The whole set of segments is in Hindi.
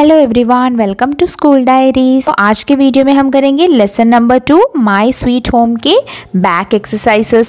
Hello everyone welcome to school diaries तो आज के वीडियो में हम करेंगे lesson number two my sweet home के back exercises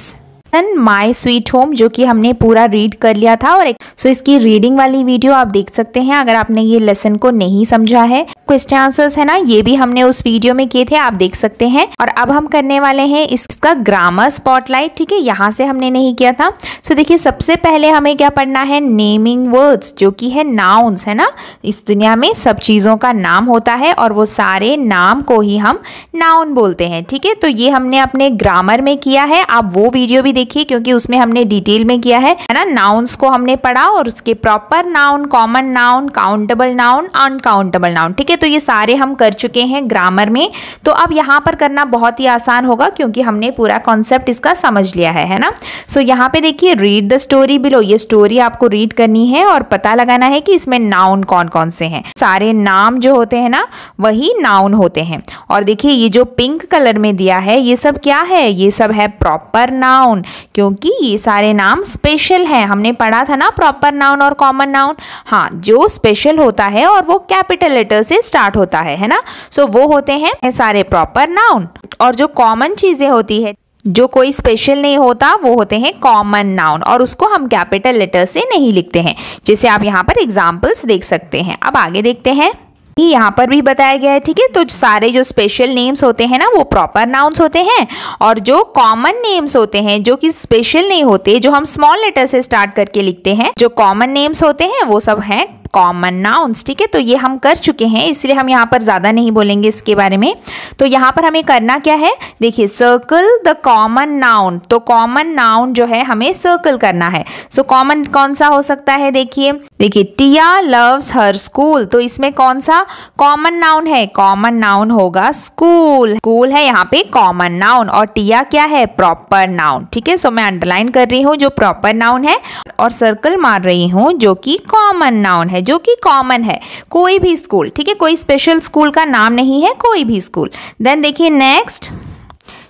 my sweet home जो कि हमने पूरा रीड कर लिया था और सो so इसकी रीडिंग वाली वीडियो आप देख सकते हैं अगर आपने ये लेसन को नहीं समझा है क्वेश्चन आंसर्स है ना ये भी हमने उस वीडियो में किए थे आप देख सकते हैं और अब हम करने वाले हैं इसका ग्रामर स्पॉटलाइट ठीक है यहाँ से हमने नहीं किया था सो देखिए सबसे पहले हमें क्या पढ़ना है नेमिंग वर्ड्स जो कि है नाउन्स है ना इस दुनिया में सब चीज़ों का नाम होता है और वो सारे नाम को ही हम नाउन बोलते हैं ठीक है तो ये हमने अपने ग्रामर में किया है आप वो वीडियो भी देखिए क्योंकि उसमें हमने डिटेल में किया है ना नाउन्स को हमने पढ़ा और उसके proper noun common noun countable noun uncountable noun ठीक है तो ये सारे हम कर चुके हैं ग्रामर में तो अब यहाँ पर करना बहुत ही आसान होगा क्योंकि हमने पूरा कॉन्सेप्ट इसका समझ लिया है है ना सो so, यहाँ पे देखिए रीड द स्टोरी बिलो ये स्टोरी आपको रीड करनी है और पता लगाना है कि इसमें नाउन कौन कौन से हैं सारे नाम जो होते हैं ना वही नाउन होते हैं और देखिए ये जो पिंक कलर में दिया है ये सब क्या है ये सब है प्रॉपर नाउन क्योंकि ये सारे नाम स्पेशल हैं हमने पढ़ा था ना प्रॉपर नाउन और कॉमन नाउन हाँ जो स्पेशल होता है और वो कैपिटल लेटर से स्टार्ट होता है है ना सो so, वो होते हैं सारे प्रॉपर नाउन और जो कॉमन चीज़ें होती है जो कोई स्पेशल नहीं होता वो होते हैं कॉमन नाउन और उसको हम कैपिटल लेटर से नहीं लिखते हैं जिसे आप यहाँ पर एग्जाम्पल्स देख सकते हैं अब आगे देखते हैं यहाँ पर भी बताया गया है ठीक है तो सारे जो स्पेशल नेम्स होते हैं ना वो प्रॉपर नाउन्स होते हैं और जो कॉमन नेम्स होते हैं जो कि स्पेशल नहीं होते जो हम स्मॉल लेटर से स्टार्ट करके लिखते हैं जो कॉमन नेम्स होते हैं वो सब हैं कॉमन नाउन्स ठीक है तो ये हम कर चुके हैं इसलिए हम यहाँ पर ज़्यादा नहीं बोलेंगे इसके बारे में तो यहाँ पर हमें करना क्या है देखिए सर्कल द कॉमन नाउन तो कॉमन नाउन जो है हमें सर्कल करना है सो so, कॉमन कौन सा हो सकता है देखिए देखिए टिया लव्स हर स्कूल तो इसमें कौन सा कॉमन नाउन है कॉमन नाउन होगा स्कूल स्कूल है यहाँ पे कॉमन नाउन और टिया क्या है प्रॉपर नाउन ठीक है सो मैं अंडरलाइन कर रही हूँ जो प्रॉपर नाउन है और सर्कल मार रही हूँ जो कि कॉमन नाउन है में जो कि कॉमन है कोई भी स्कूल ठीक है कोई स्पेशल स्कूल का नाम नहीं है कोई भी स्कूल देन देखिए next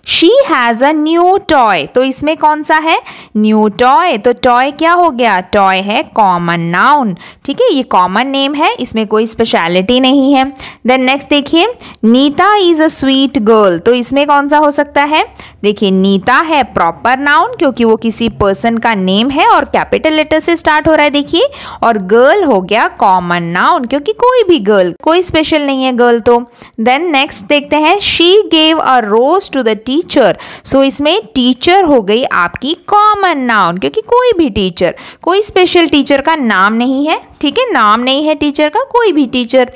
she has a new toy तो इसमें कौन सा है न्यू टॉय तो टॉय क्या हो गया टॉय है कॉमन नाउन ठीक है ये कॉमन नेम है इसमें कोई स्पेशलिटी नहीं है देन नेक्स्ट देखिए Nita is a sweet girl तो इसमें कौन सा हो सकता है देखिए नीता है प्रॉपर नाउन क्योंकि वो किसी पर्सन का नेम है और कैपिटल लेटर से स्टार्ट हो रहा है देखिए और गर्ल हो गया कॉमन नाउन क्योंकि कोई भी गर्ल कोई स्पेशल नहीं है गर्ल तो देन नेक्स्ट देखते हैं she gave a rose to the teacher so so, इसमें टीचर हो गई आपकी कॉमन नाउन क्योंकि कोई भी टीचर कोई स्पेशल टीचर का नाम नहीं है ठीक है नाम नहीं है टीचर का कोई भी teacher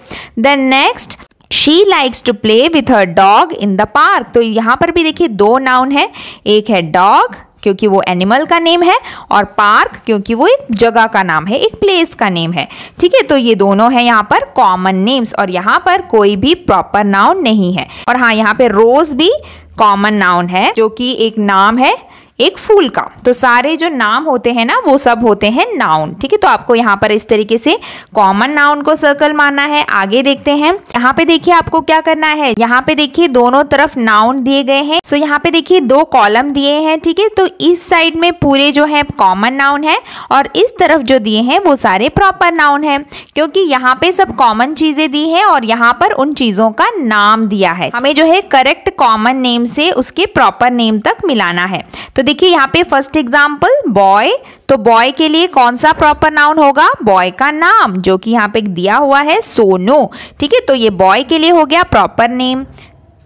then next She likes to play with her dog in the park. तो यहाँ पर भी देखिए दो नाउन है एक है dog क्योंकि वो एनिमल का नेम है और पार्क क्योंकि वो एक जगह का नाम है एक प्लेस का नेम है ठीक है तो ये दोनों है यहाँ पर कॉमन नेम्स और यहाँ पर कोई भी प्रॉपर नाउन नहीं है और हाँ यहाँ पे रोज भी कॉमन नाउन है जो कि एक नाम है एक फूल का तो सारे जो नाम होते हैं ना वो सब होते हैं नाउन ठीक है तो आपको यहाँ पर इस तरीके से कॉमन नाउन को सर्कल मानना है आगे देखते हैं यहाँ पे देखिए आपको क्या करना है यहाँ पे देखिए दोनों तरफ नाउन दिए गए हैं सो यहाँ पे देखिए दो कॉलम दिए हैं ठीक है तो इस साइड में पूरे जो है कॉमन नाउन है और इस तरफ जो दिए हैं वो सारे प्रॉपर नाउन है क्योंकि यहाँ पे सब कॉमन चीजें दी है और यहाँ पर उन चीजों का नाम दिया है हमें जो है करेक्ट कॉमन नेम से उसके प्रॉपर नेम तक मिलाना है तो देखिए यहाँ पे फर्स्ट एग्जाम्पल बॉय तो बॉय के लिए कौन सा प्रॉपर नाउन होगा बॉय का नाम जो कि यहाँ पे दिया हुआ है सोनू ठीक है तो ये बॉय के लिए हो गया प्रॉपर नेम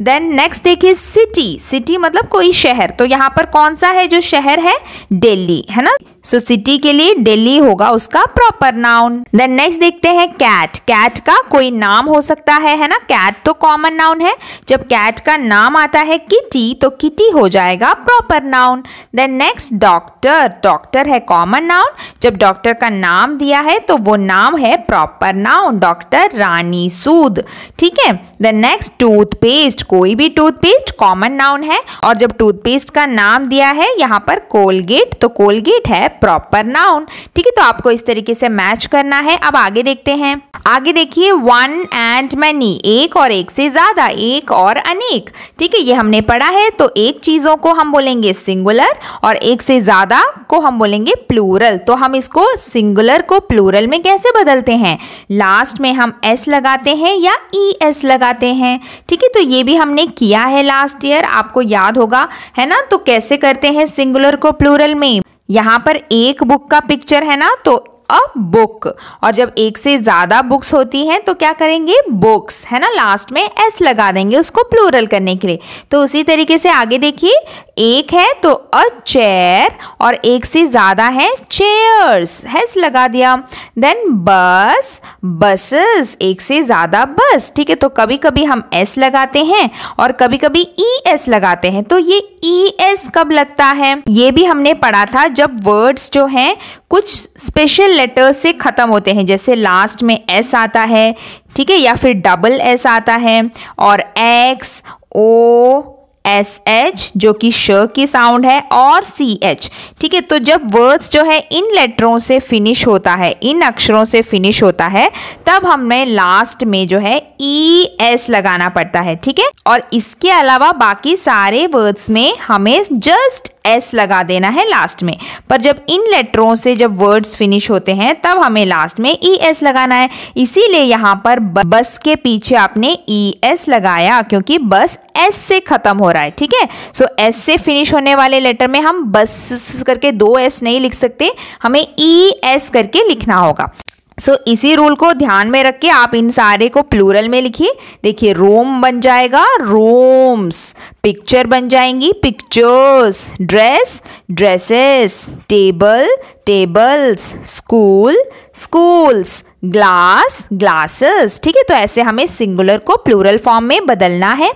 देन नेक्स्ट देखिए सिटी सिटी मतलब कोई शहर तो यहाँ पर कौन सा है जो शहर है दिल्ली है ना सो so, सिटी के लिए दिल्ली होगा उसका प्रॉपर नाउन देन नेक्स्ट देखते हैं कैट कैट का कोई नाम हो सकता है है ना कैट तो कॉमन नाउन है जब कैट का नाम आता है किटी तो किटी हो जाएगा proper noun then next doctor doctor है कॉमन नाउन जब डॉक्टर का नाम दिया है तो वो नाम है proper noun doctor Rani Sood ठीक है देन नेक्स्ट टूथपेस्ट कोई भी टूथपेस्ट कॉमन नाउन है और जब टूथपेस्ट का नाम दिया है यहाँ पर कोलगेट तो कोलगेट है प्रॉपर नाउन ठीक है तो आपको इस तरीके से मैच करना है अब आगे देखते हैं आगे देखिए वन एंड मैनी एक और एक से ज़्यादा एक और अनेक ठीक है ये हमने पढ़ा है तो एक चीज़ों को हम बोलेंगे सिंगुलर और एक से ज़्यादा को हम बोलेंगे प्लूरल तो हम इसको सिंगुलर को प्लूरल में कैसे बदलते हैं लास्ट में हम एस लगाते हैं या ई एस लगाते हैं ठीक है तो ये भी हमने किया है लास्ट ईयर आपको याद होगा है ना तो कैसे करते हैं सिंगुलर को प्लूरल में यहाँ पर एक बुक का पिक्चर है ना तो अ बुक और जब एक से ज़्यादा बुक्स होती हैं तो क्या करेंगे बुक्स है ना लास्ट में एस लगा देंगे उसको प्लूरल करने के लिए तो उसी तरीके से आगे देखिए एक है तो अ चेयर और एक से ज़्यादा है चेयर्स हैस लगा दिया देन बस बसेस एक से ज़्यादा बस ठीक है तो कभी कभी हम एस लगाते हैं और कभी कभी ई एस लगाते हैं तो ये ई e एस कब लगता है ये भी हमने पढ़ा था जब वर्ड्स जो हैं कुछ स्पेशल लेटर्स से ख़त्म होते हैं जैसे लास्ट में एस आता है ठीक है या फिर डबल एस आता है और एक्स ओ एस एच जो कि श की साउंड है और सी एच ठीक है तो जब वर्ड्स जो है इन लेटरों से फिनिश होता है इन अक्षरों से फिनिश होता है तब हमें लास्ट में जो है ई e, एस लगाना पड़ता है ठीक है और इसके अलावा बाकी सारे वर्ड्स में हमें जस्ट एस लगा देना है लास्ट में पर जब इन लेटरों से जब वर्ड्स फिनिश होते हैं तब हमें लास्ट में ई e एस लगाना है इसीलिए यहाँ पर बस के पीछे आपने ई e एस लगाया क्योंकि बस एस से ख़त्म हो रहा है ठीक है सो एस से फिनिश होने वाले लेटर में हम बस करके दो एस नहीं लिख सकते हमें ई e एस करके लिखना होगा सो so, इसी रूल को ध्यान में रख के आप इन सारे को प्लूरल में लिखिए देखिए रोम बन जाएगा रोम्स पिक्चर बन जाएंगी pictures dress dresses table tables school schools glass glasses ठीक है तो ऐसे हमें सिंगुलर को प्लूरल फॉर्म में बदलना है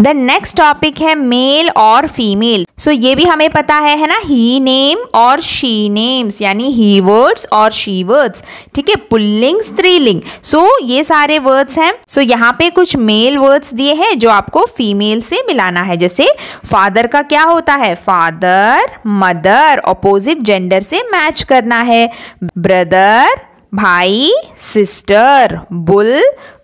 द नेक्स्ट टॉपिक है मेल और फीमेल सो ये भी हमें पता है है ना ही नेम और शी नेम्स यानी ही वर्ड्स और शी वर्ड्स ठीक है पुल्लिंग स्त्रीलिंग सो ये सारे वर्ड्स हैं सो यहाँ पे कुछ मेल वर्ड्स दिए हैं जो आपको फीमेल से मिलाना है जैसे फादर का क्या होता है फादर मदर अपोजिट जेंडर से मैच करना है ब्रदर भाई सिस्टर बुल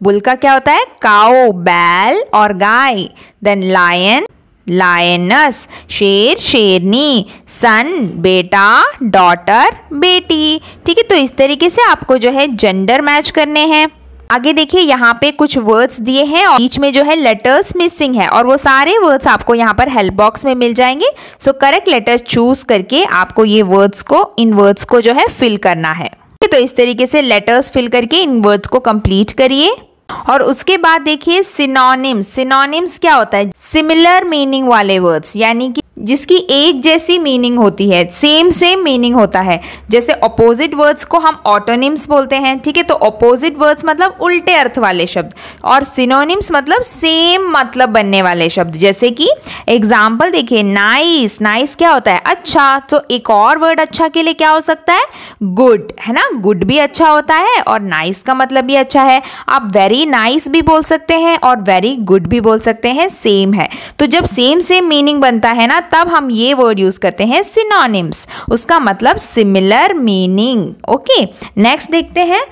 बुल का क्या होता है काओ बैल और गाय देन लायन लायनस शेर शेरनी सन बेटा डॉटर बेटी ठीक है तो इस तरीके से आपको जो है जेंडर मैच करने हैं आगे देखिए यहाँ पे कुछ वर्ड्स दिए हैं और बीच में जो है लेटर्स मिसिंग है और वो सारे वर्ड्स आपको यहाँ पर हेल्प बॉक्स में मिल जाएंगे सो करेक्ट लेटर्स चूज करके आपको ये वर्ड्स को इन वर्ड्स को जो है फिल करना है तो इस तरीके से लेटर्स फिल करके इन वर्ड्स को कंप्लीट करिए और उसके बाद देखिए सिनोनिम्स सिनोनिम्स क्या होता है सिमिलर मीनिंग वाले वर्ड्स यानी कि जिसकी एक जैसी मीनिंग होती है सेम सेम मीनिंग होता है जैसे अपोजिट वर्ड्स को हम ऑटोनिम्स बोलते हैं ठीक है तो अपोजिट वर्ड्स मतलब उल्टे अर्थ वाले शब्द और सिनोनिम्स मतलब सेम मतलब बनने वाले शब्द जैसे कि एग्जाम्पल देखिए नाइस नाइस क्या होता है अच्छा तो एक और वर्ड अच्छा के लिए क्या हो सकता है गुड है ना गुड भी अच्छा होता है और नाइस का मतलब भी अच्छा है आप वेरी नाइस भी बोल सकते हैं और वेरी गुड भी बोल सकते हैं सेम है तो जब सेम सेम मीनिंग बनता है ना तब हम ये वर्ड यूज़ करते हैं सिनोनिम्स उसका मतलब सिमिलर मीनिंग ओके नेक्स्ट देखते हैं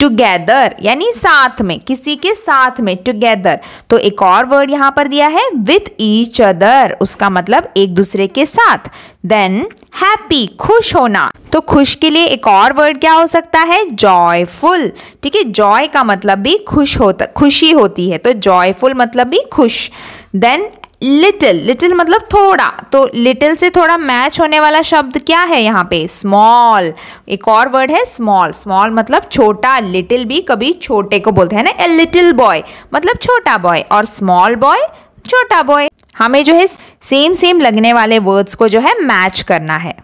टुगेदर यानी साथ में किसी के साथ में टुगेदर तो एक और वर्ड यहाँ पर दिया है विथ ईच अदर उसका मतलब एक दूसरे के साथ देन हैप्पी खुश होना तो खुश के लिए एक और वर्ड क्या हो सकता है जॉयफुल ठीक है जॉय का मतलब भी खुश होता खुशी होती है तो जॉयफुल मतलब भी खुश देन लिटिल लिटिल मतलब थोड़ा तो लिटिल से थोड़ा मैच होने वाला शब्द क्या है यहाँ पे स्मॉल एक और वर्ड है स्मॉल स्मॉल मतलब छोटा लिटिल भी कभी छोटे को बोलते हैं ना ए लिटिल बॉय मतलब छोटा बॉय और स्मॉल बॉय छोटा बॉय हमें जो है सेम सेम लगने वाले वर्ड्स को जो है मैच करना है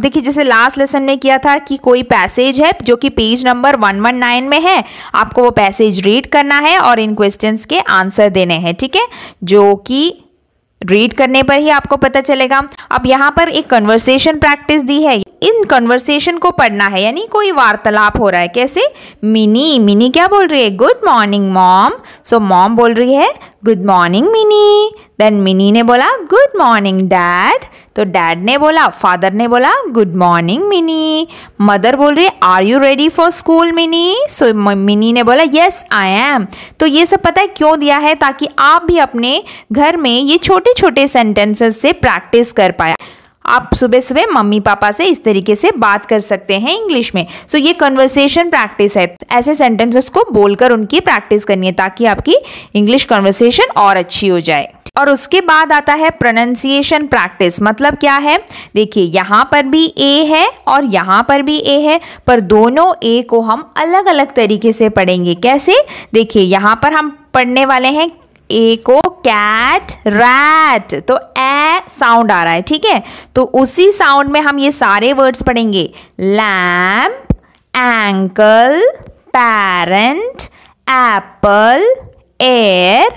देखिए जैसे लास्ट लेसन में किया था कि कोई पैसेज है जो कि पेज नंबर 119 में है आपको वो पैसेज रीड करना है और इन क्वेश्चंस के आंसर देने हैं ठीक है जो कि रीड करने पर ही आपको पता चलेगा अब यहाँ पर एक कन्वर्सेशन प्रैक्टिस दी है इन कन्वर्सेशन को पढ़ना है यानी कोई वार्तालाप हो रहा है कैसे मिनी मिनी क्या बोल रही है good morning mom so mom बोल रही है good morning Mini then Mini ने बोला गुड मॉर्निंग डैड तो डैड ने बोला फादर ने बोला गुड मॉर्निंग मिनी मदर बोल रही are you ready for school Mini so Mini ने बोला यस आई एम तो ये सब पता है क्यों दिया है ताकि आप भी अपने घर में ये छोटे छोटे सेंटेंसेस से प्रैक्टिस कर पाए आप सुबह सुबह मम्मी पापा से इस तरीके से बात कर सकते हैं इंग्लिश में सो so, ये कन्वर्सेशन प्रैक्टिस है ऐसे सेंटेंसेस को बोलकर उनकी प्रैक्टिस करनी है ताकि आपकी इंग्लिश कन्वर्सेशन और अच्छी हो जाए और उसके बाद आता है प्रोनंसिएशन प्रैक्टिस मतलब क्या है देखिए यहाँ पर भी ए है और यहाँ पर भी ए है पर दोनों ए को हम अलग अलग तरीके से पढ़ेंगे कैसे देखिए यहाँ पर हम पढ़ने वाले हैं ए को कैट रैट तो ए साउंड आ रहा है ठीक है तो उसी साउंड में हम ये सारे वर्ड्स पढ़ेंगे lamp ankle parent apple air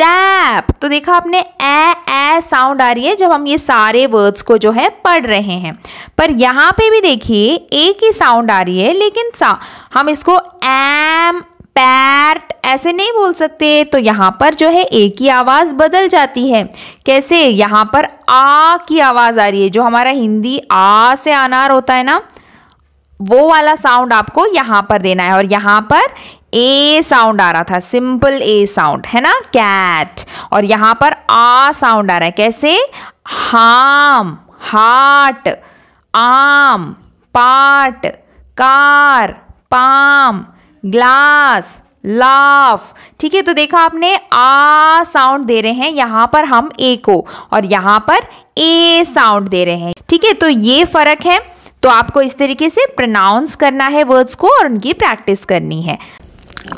tap तो देखा आपने ए ए साउंड आ रही है जब हम ये सारे वर्ड्स को जो है पढ़ रहे हैं पर यहाँ पे भी देखिए ए की साउंड आ रही है लेकिन हम इसको एम ऐसे नहीं बोल सकते तो यहाँ पर जो है ए की आवाज़ बदल जाती है कैसे यहाँ पर आ की आवाज़ आ रही है जो हमारा हिंदी आ से अनार होता है ना वो वाला साउंड आपको यहाँ पर देना है और यहाँ पर ए साउंड आ रहा था सिंपल ए साउंड है ना कैट और यहाँ पर आ साउंड आ रहा है कैसे हाम हार्ट आम पाट कार पाम ग्लास लाफ ठीक है तो देखा आपने आ साउंड दे रहे हैं यहां पर हम ए को और यहाँ पर ए साउंड दे रहे हैं ठीक है तो ये फर्क है तो आपको इस तरीके से प्रनाउंस करना है वर्ड्स को और उनकी प्रैक्टिस करनी है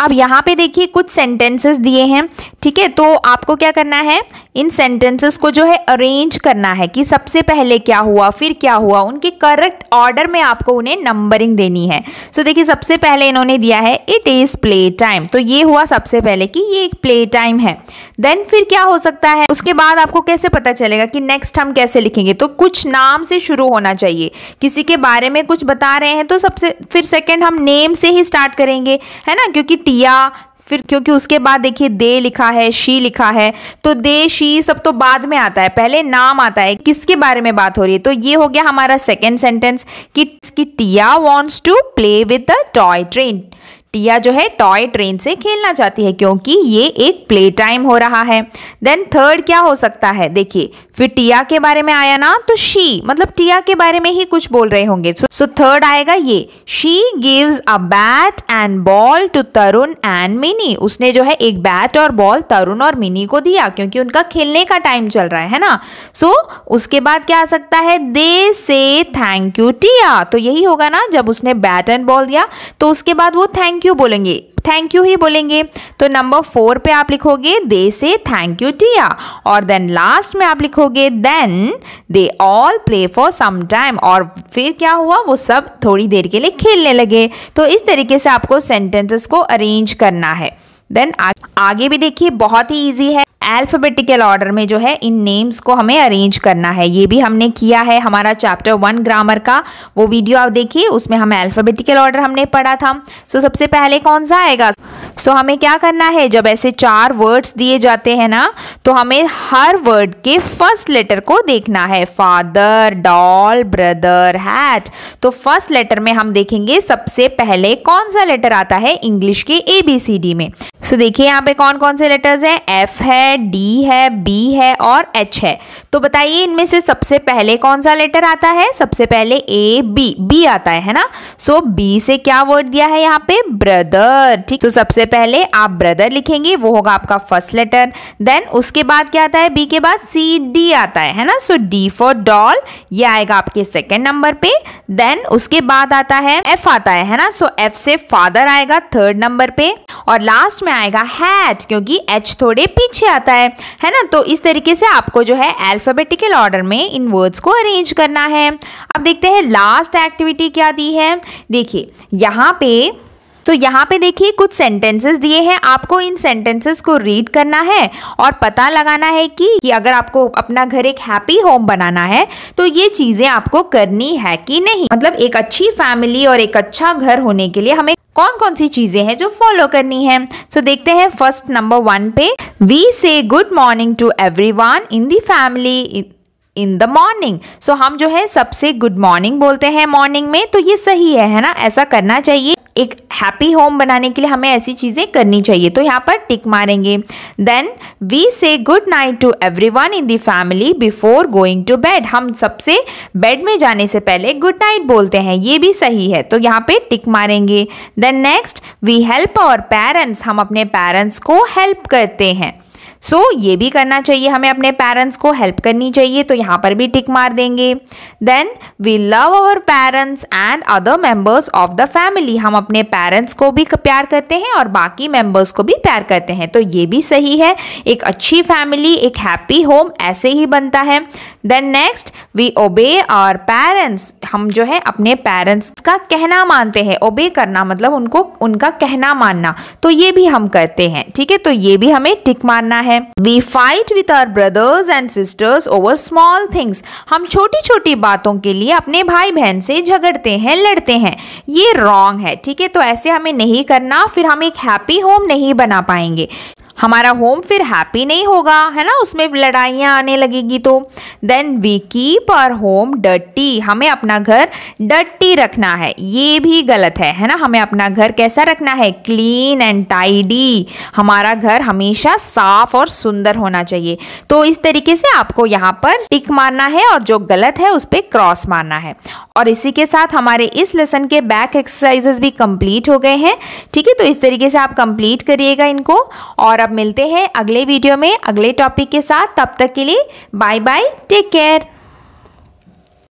अब यहाँ पे देखिए कुछ सेंटेंसेस दिए हैं ठीक है तो आपको क्या करना है इन सेंटेंसेस को जो है अरेंज करना है कि सबसे पहले क्या हुआ फिर क्या हुआ उनके करेक्ट ऑर्डर में आपको उन्हें नंबरिंग देनी है सो so, देखिए सबसे पहले इन्होंने दिया है इट इज़ प्ले टाइम तो ये हुआ सबसे पहले कि ये एक प्ले टाइम है देन फिर क्या हो सकता है उसके बाद आपको कैसे पता चलेगा कि नेक्स्ट हम कैसे लिखेंगे तो कुछ नाम से शुरू होना चाहिए किसी के बारे में कुछ बता रहे हैं तो सबसे फिर सेकेंड हम नेम से ही स्टार्ट करेंगे है ना क्योंकि कि टिया फिर क्योंकि उसके बाद देखिए दे लिखा है शी लिखा है तो दे शी सब तो बाद में आता है पहले नाम आता है किसके बारे में बात हो रही है तो ये हो गया हमारा सेकेंड सेंटेंस कि, Tia wants to play with the toy train Tia जो है टॉय ट्रेन से खेलना चाहती है क्योंकि ये एक प्ले टाइम हो रहा है देन थर्ड क्या हो सकता है देखिए फिर टिया के बारे में आया ना तो शी मतलब टिया के बारे में ही कुछ बोल रहे होंगे सो so, थर्ड so आएगा ये she gives a bat and ball to Tarun and Mini उसने जो है एक बैट और बॉल तरुण और मिनी को दिया क्योंकि उनका खेलने का टाइम चल रहा है है ना सो so, उसके बाद क्या आ सकता है दे से थैंक यू टिया तो यही होगा ना जब उसने बैट एंड बॉल दिया तो उसके बाद वो थैंक थैंक यू बोलेंगे थैंक यू ही बोलेंगे तो नंबर फोर पे आप लिखोगे दे से थैंक यू टिया और देन लास्ट में आप लिखोगे then they all play for some time और फिर क्या हुआ वो सब थोड़ी देर के लिए खेलने लगे तो इस तरीके से आपको सेंटेंसेस को अरेंज करना है देन आगे भी देखिए बहुत ही ईजी है अल्फ़ाबेटिकल ऑर्डर में जो है इन नेम्स को हमें अरेंज करना है ये भी हमने किया है हमारा चैप्टर वन ग्रामर का वो वीडियो आप देखिए उसमें हमें अल्फ़ाबेटिकल ऑर्डर हमने पढ़ा था सो so, सबसे पहले कौन सा आएगा सो so, हमें क्या करना है जब ऐसे चार वर्ड्स दिए जाते हैं ना तो हमें हर वर्ड के फर्स्ट लेटर को देखना है फादर डॉल ब्रदर हैट तो फर्स्ट लेटर में हम देखेंगे सबसे पहले कौन सा लेटर आता है इंग्लिश के ए बी सी डी में सो so, देखिए यहाँ पे कौन कौन से लेटर्स हैं एफ है है डी है बी है और एच है तो बताइए इनमें से सबसे पहले कौन सा लेटर आता है सबसे पहले ए बी बी आता है है ना सो so, बी से क्या वर्ड दिया है यहाँ पे ब्रदर ठीक तो so, सबसे पहले आप ब्रदर लिखेंगे वो होगा आपका फर्स्ट लेटर देन उसके बाद क्या आता है बी के बाद सी डी आता है है ना सो डी फॉर डॉल ये आएगा आपके सेकेंड नंबर पे देन उसके बाद आता है एफ आता है है ना सो so, एफ से फादर आएगा थर्ड नंबर पे और लास्ट में आएगा हैट क्योंकि एच थोड़े पीछे आता आता है है ना तो इस तरीके से आपको जो है अल्फ़ाबेटिकल ऑर्डर में इन वर्ड्स को अरेंज करना है अब देखते हैं लास्ट एक्टिविटी क्या दी है देखिए यहाँ पे तो यहाँ पे देखिए कुछ सेंटेंसेस दिए हैं आपको इन सेंटेंसेस को रीड करना है और पता लगाना है कि, कि अगर आपको अपना घर एक हैप्पी होम बनाना है तो ये चीज़ें आपको करनी है कि नहीं मतलब एक अच्छी फैमिली और एक अच्छा घर होने के लिए हमें कौन कौन सी चीज़ें हैं जो फॉलो करनी है सो so, देखते हैं फर्स्ट नंबर वन पे we say good morning to everyone in the family in the morning so हम जो है सबसे गुड मॉर्निंग बोलते हैं मॉर्निंग में तो ये सही है है ना ऐसा करना चाहिए एक हैप्पी होम बनाने के लिए हमें ऐसी चीज़ें करनी चाहिए तो यहाँ पर टिक मारेंगे then we say good night to everyone in family family before going to bed हम सबसे बेड में जाने से पहले गुड नाइट बोलते हैं ये भी सही है तो यहाँ पे टिक मारेंगे then next we help our parents हम अपने पेरेंट्स को हेल्प करते हैं सो so, ये भी करना चाहिए हमें अपने पेरेंट्स को हेल्प करनी चाहिए तो यहाँ पर भी टिक मार देंगे then we love our parents and other members of the family हम अपने पेरेंट्स को भी प्यार करते हैं और बाकी मेम्बर्स को भी प्यार करते हैं तो ये भी सही है एक अच्छी फैमिली एक हैप्पी होम ऐसे ही बनता है then next we obey our parents हम जो है अपने पेरेंट्स का कहना मानते हैं ओबे करना मतलब उनको उनका कहना मानना तो ये भी हम करते हैं ठीक है तो ये भी हमें टिक मारना है है we fight with our brothers and sisters over small things हम छोटी छोटी बातों के लिए अपने भाई बहन से झगड़ते हैं लड़ते हैं ये रॉन्ग है ठीक है तो ऐसे हमें नहीं करना फिर हम एक हैप्पी होम नहीं बना पाएंगे हमारा होम फिर हैप्पी नहीं होगा है ना उसमें लड़ाइयाँ आने लगेगी तो then we keep our home tidy हमें अपना घर डट्टी रखना है ये भी गलत है है ना हमें अपना घर कैसा रखना है क्लीन एंड टाइडी हमारा घर हमेशा साफ और सुंदर होना चाहिए तो इस तरीके से आपको यहाँ पर टिक मारना है और जो गलत है उस पर क्रॉस मारना है और इसी के साथ हमारे इस लेसन के बैक एक्सरसाइजेस भी कंप्लीट हो गए हैं ठीक है तो इस तरीके से आप कंप्लीट करिएगा इनको और अब मिलते हैं अगले वीडियो में अगले टॉपिक के साथ तब तक के लिए बाय बाय टेक केयर